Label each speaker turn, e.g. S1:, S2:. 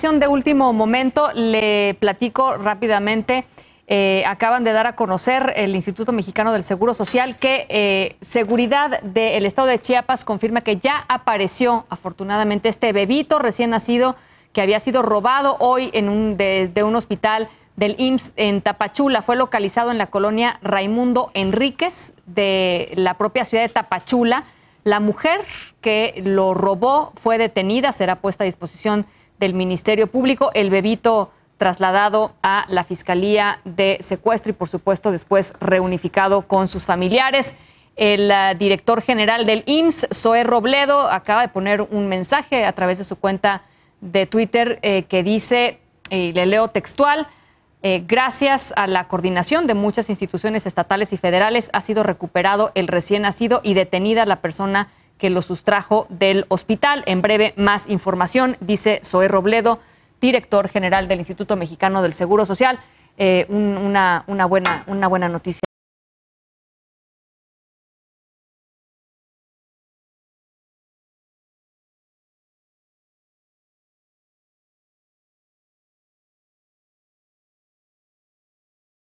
S1: de último momento, le platico rápidamente. Eh, acaban de dar a conocer el Instituto Mexicano del Seguro Social que eh, Seguridad del Estado de Chiapas confirma que ya apareció, afortunadamente, este bebito recién nacido que había sido robado hoy en un, de, un hospital del IMSS en Tapachula. Fue localizado en la colonia Raimundo Enríquez de la propia ciudad de Tapachula. La mujer que lo robó fue detenida, será puesta a disposición del Ministerio Público, el bebito trasladado a la Fiscalía de Secuestro y por supuesto después reunificado con sus familiares. El ah, director general del IMSS, Zoé Robledo, acaba de poner un mensaje a través de su cuenta de Twitter eh, que dice, y le leo textual, eh, gracias a la coordinación de muchas instituciones estatales y federales ha sido recuperado el recién nacido y detenida la persona que lo sustrajo del hospital. En breve, más información, dice Zoe Robledo, director general del Instituto Mexicano del Seguro Social. Eh, una, buena,
S2: una buena noticia.